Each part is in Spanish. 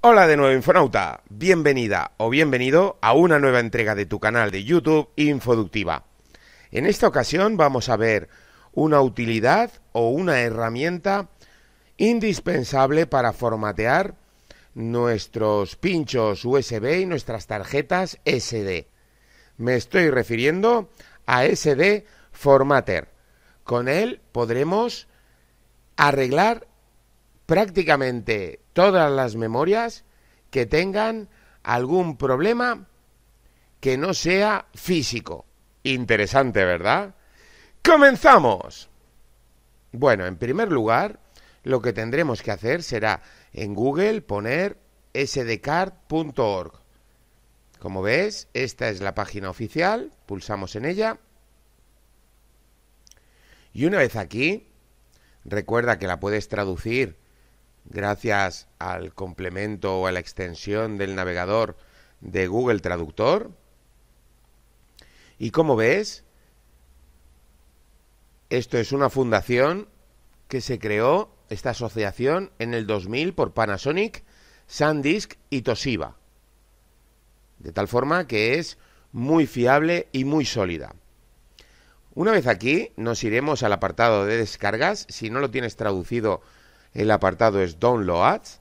Hola de nuevo Infonauta, bienvenida o bienvenido a una nueva entrega de tu canal de YouTube Infoductiva. En esta ocasión vamos a ver una utilidad o una herramienta indispensable para formatear nuestros pinchos USB y nuestras tarjetas SD. Me estoy refiriendo a SD Formatter. Con él podremos arreglar prácticamente todas las memorias que tengan algún problema que no sea físico. Interesante, ¿verdad? ¡Comenzamos! Bueno, en primer lugar, lo que tendremos que hacer será en Google poner sdcard.org. Como ves, esta es la página oficial, pulsamos en ella. Y una vez aquí, recuerda que la puedes traducir gracias al complemento o a la extensión del navegador de Google Traductor. Y como ves, esto es una fundación que se creó, esta asociación, en el 2000 por Panasonic, SanDisk y Toshiba. De tal forma que es muy fiable y muy sólida. Una vez aquí, nos iremos al apartado de descargas. Si no lo tienes traducido el apartado es Downloads.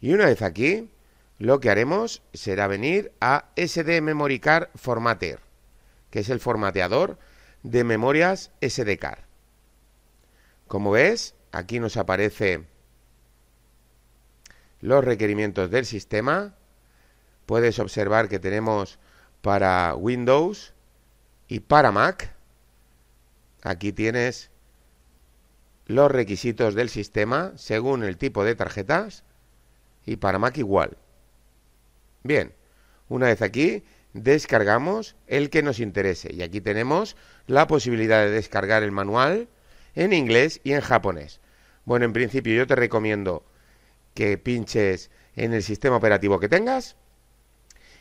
Y una vez aquí, lo que haremos será venir a SD Memory Card Formatter, que es el formateador de memorias SD card. Como ves, aquí nos aparece los requerimientos del sistema. Puedes observar que tenemos para Windows y para Mac. Aquí tienes los requisitos del sistema según el tipo de tarjetas y para Mac igual. Bien, una vez aquí descargamos el que nos interese y aquí tenemos la posibilidad de descargar el manual en inglés y en japonés. Bueno, en principio yo te recomiendo que pinches en el sistema operativo que tengas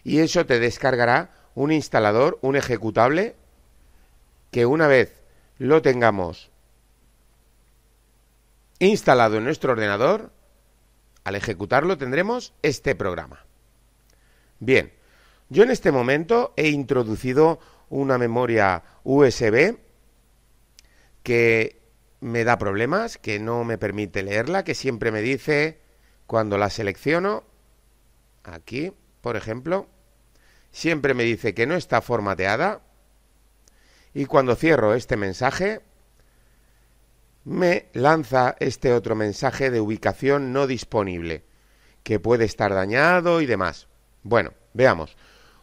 y eso te descargará un instalador, un ejecutable que una vez lo tengamos instalado en nuestro ordenador, al ejecutarlo tendremos este programa. Bien, yo en este momento he introducido una memoria USB que me da problemas, que no me permite leerla, que siempre me dice cuando la selecciono, aquí, por ejemplo, siempre me dice que no está formateada y cuando cierro este mensaje, me lanza este otro mensaje de ubicación no disponible, que puede estar dañado y demás. Bueno, veamos.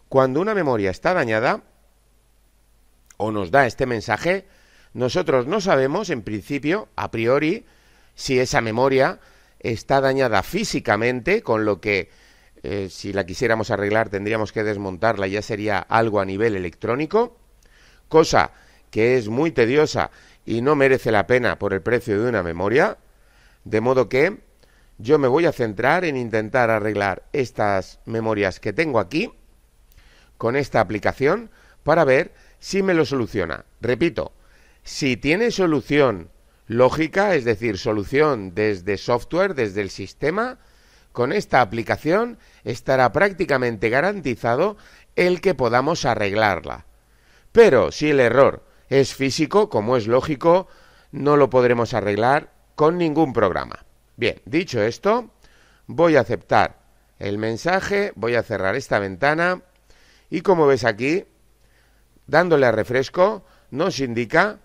Cuando una memoria está dañada, o nos da este mensaje, nosotros no sabemos, en principio, a priori, si esa memoria está dañada físicamente, con lo que eh, si la quisiéramos arreglar tendríamos que desmontarla, ya sería algo a nivel electrónico, cosa que es muy tediosa y no merece la pena por el precio de una memoria, de modo que yo me voy a centrar en intentar arreglar estas memorias que tengo aquí con esta aplicación para ver si me lo soluciona. Repito, si tiene solución lógica, es decir, solución desde software, desde el sistema, con esta aplicación estará prácticamente garantizado el que podamos arreglarla. Pero si el error es físico, como es lógico, no lo podremos arreglar con ningún programa. Bien, dicho esto, voy a aceptar el mensaje, voy a cerrar esta ventana y como ves aquí, dándole a refresco, nos indica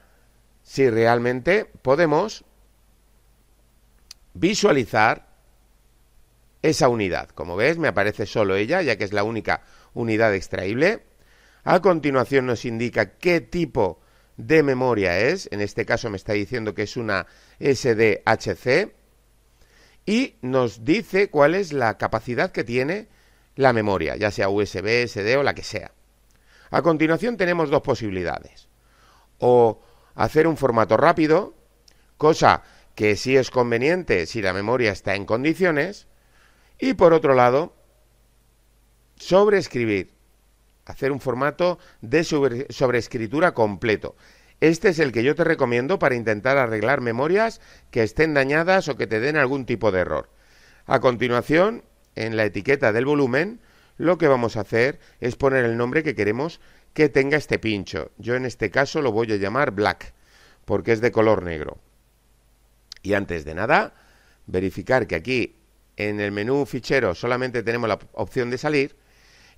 si realmente podemos visualizar esa unidad. Como ves, me aparece solo ella, ya que es la única unidad extraíble. A continuación nos indica qué tipo de memoria es, en este caso me está diciendo que es una SDHC, y nos dice cuál es la capacidad que tiene la memoria, ya sea USB, SD o la que sea. A continuación tenemos dos posibilidades. O hacer un formato rápido, cosa que sí es conveniente si la memoria está en condiciones, y por otro lado, sobreescribir hacer un formato de sobreescritura completo. Este es el que yo te recomiendo para intentar arreglar memorias que estén dañadas o que te den algún tipo de error. A continuación, en la etiqueta del volumen, lo que vamos a hacer es poner el nombre que queremos que tenga este pincho. Yo en este caso lo voy a llamar black, porque es de color negro. Y antes de nada, verificar que aquí en el menú fichero solamente tenemos la opción de salir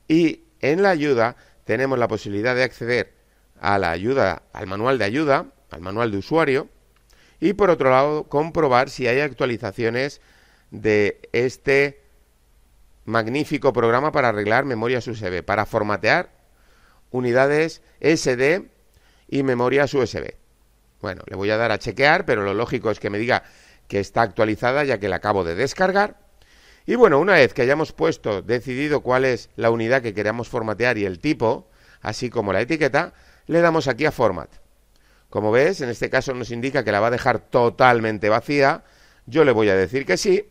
y en la ayuda tenemos la posibilidad de acceder a la ayuda, al manual de ayuda, al manual de usuario, y por otro lado comprobar si hay actualizaciones de este magnífico programa para arreglar memorias USB, para formatear unidades SD y memorias USB. Bueno, le voy a dar a chequear, pero lo lógico es que me diga que está actualizada ya que la acabo de descargar. Y bueno, una vez que hayamos puesto, decidido cuál es la unidad que queremos formatear y el tipo, así como la etiqueta, le damos aquí a Format. Como ves, en este caso nos indica que la va a dejar totalmente vacía. Yo le voy a decir que sí.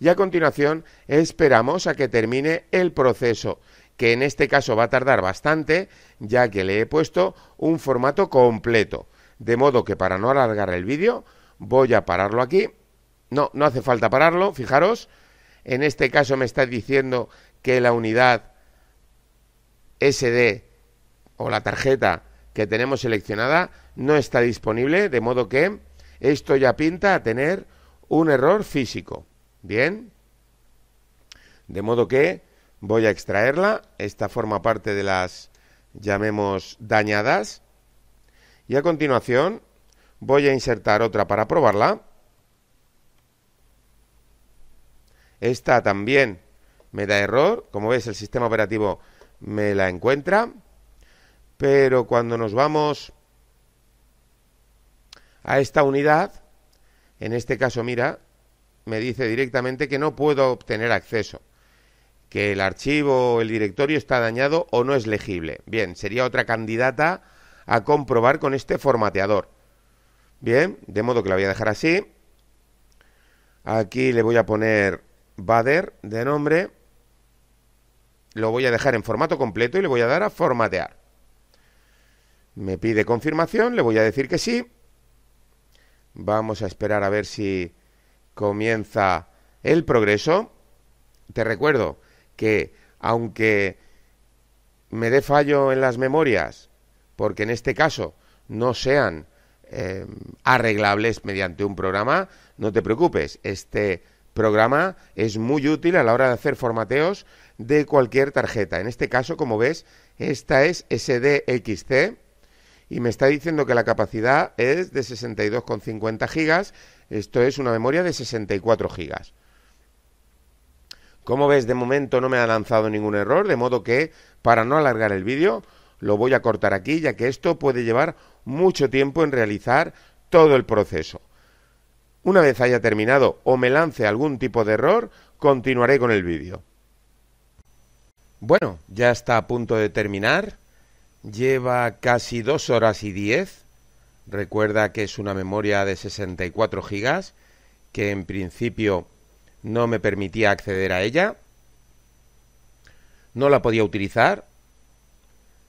Y a continuación esperamos a que termine el proceso, que en este caso va a tardar bastante, ya que le he puesto un formato completo. De modo que para no alargar el vídeo, voy a pararlo aquí. No, no hace falta pararlo, fijaros en este caso me está diciendo que la unidad SD o la tarjeta que tenemos seleccionada no está disponible, de modo que esto ya pinta a tener un error físico. Bien. De modo que voy a extraerla. Esta forma parte de las, llamemos, dañadas. Y a continuación voy a insertar otra para probarla. Esta también me da error. Como ves el sistema operativo me la encuentra. Pero cuando nos vamos a esta unidad, en este caso, mira, me dice directamente que no puedo obtener acceso, que el archivo o el directorio está dañado o no es legible. Bien, sería otra candidata a comprobar con este formateador. Bien, de modo que la voy a dejar así. Aquí le voy a poner Bader de nombre. Lo voy a dejar en formato completo y le voy a dar a formatear. Me pide confirmación, le voy a decir que sí. Vamos a esperar a ver si comienza el progreso. Te recuerdo que aunque me dé fallo en las memorias, porque en este caso no sean eh, arreglables mediante un programa, no te preocupes, este programa es muy útil a la hora de hacer formateos de cualquier tarjeta. En este caso, como ves, esta es SDXC y me está diciendo que la capacidad es de 62,50 gigas. Esto es una memoria de 64 gigas. Como ves, de momento no me ha lanzado ningún error, de modo que, para no alargar el vídeo, lo voy a cortar aquí, ya que esto puede llevar mucho tiempo en realizar todo el proceso. Una vez haya terminado o me lance algún tipo de error, continuaré con el vídeo. Bueno, ya está a punto de terminar. Lleva casi dos horas y diez Recuerda que es una memoria de 64 gigas que en principio no me permitía acceder a ella. No la podía utilizar.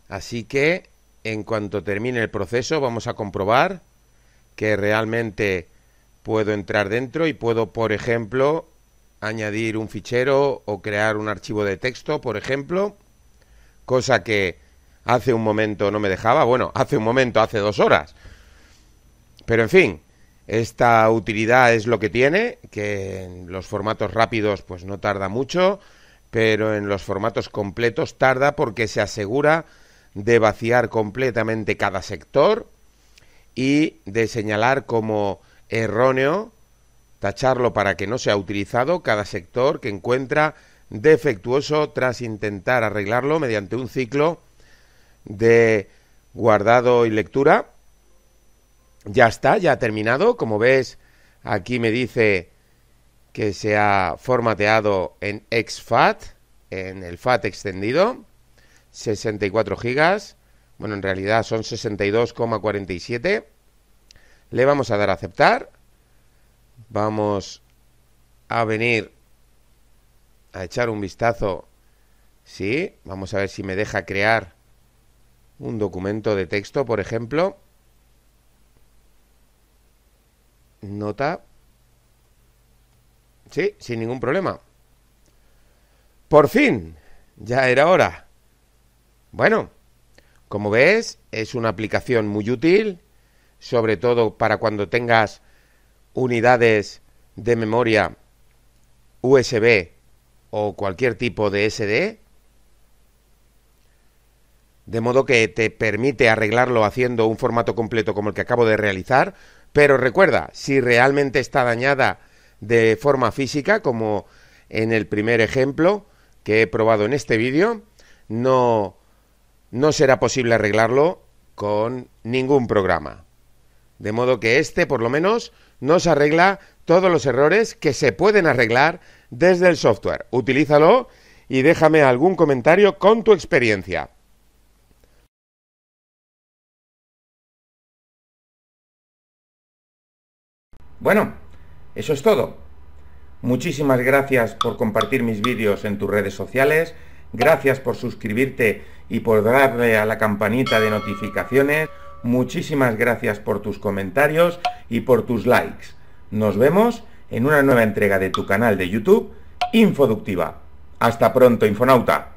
Así que en cuanto termine el proceso vamos a comprobar que realmente puedo entrar dentro y puedo, por ejemplo, añadir un fichero o crear un archivo de texto, por ejemplo, cosa que hace un momento no me dejaba, bueno, hace un momento, hace dos horas. Pero en fin, esta utilidad es lo que tiene, que en los formatos rápidos pues no tarda mucho, pero en los formatos completos tarda porque se asegura de vaciar completamente cada sector y de señalar como erróneo tacharlo para que no sea utilizado cada sector que encuentra defectuoso tras intentar arreglarlo mediante un ciclo de guardado y lectura. Ya está, ya ha terminado. Como ves, aquí me dice que se ha formateado en FAT, en el FAT extendido, 64 GB. Bueno, en realidad son 62,47 le vamos a dar a aceptar. Vamos a venir a echar un vistazo. Sí, vamos a ver si me deja crear un documento de texto, por ejemplo. Nota. Sí, sin ningún problema. Por fin, ya era hora. Bueno, como ves, es una aplicación muy útil sobre todo para cuando tengas unidades de memoria USB o cualquier tipo de SD, de modo que te permite arreglarlo haciendo un formato completo como el que acabo de realizar, pero recuerda, si realmente está dañada de forma física, como en el primer ejemplo que he probado en este vídeo, no, no será posible arreglarlo con ningún programa. De modo que este, por lo menos, nos arregla todos los errores que se pueden arreglar desde el software. Utilízalo y déjame algún comentario con tu experiencia. Bueno, eso es todo. Muchísimas gracias por compartir mis vídeos en tus redes sociales, gracias por suscribirte y por darle a la campanita de notificaciones. Muchísimas gracias por tus comentarios y por tus likes. Nos vemos en una nueva entrega de tu canal de YouTube, Infoductiva. Hasta pronto, Infonauta.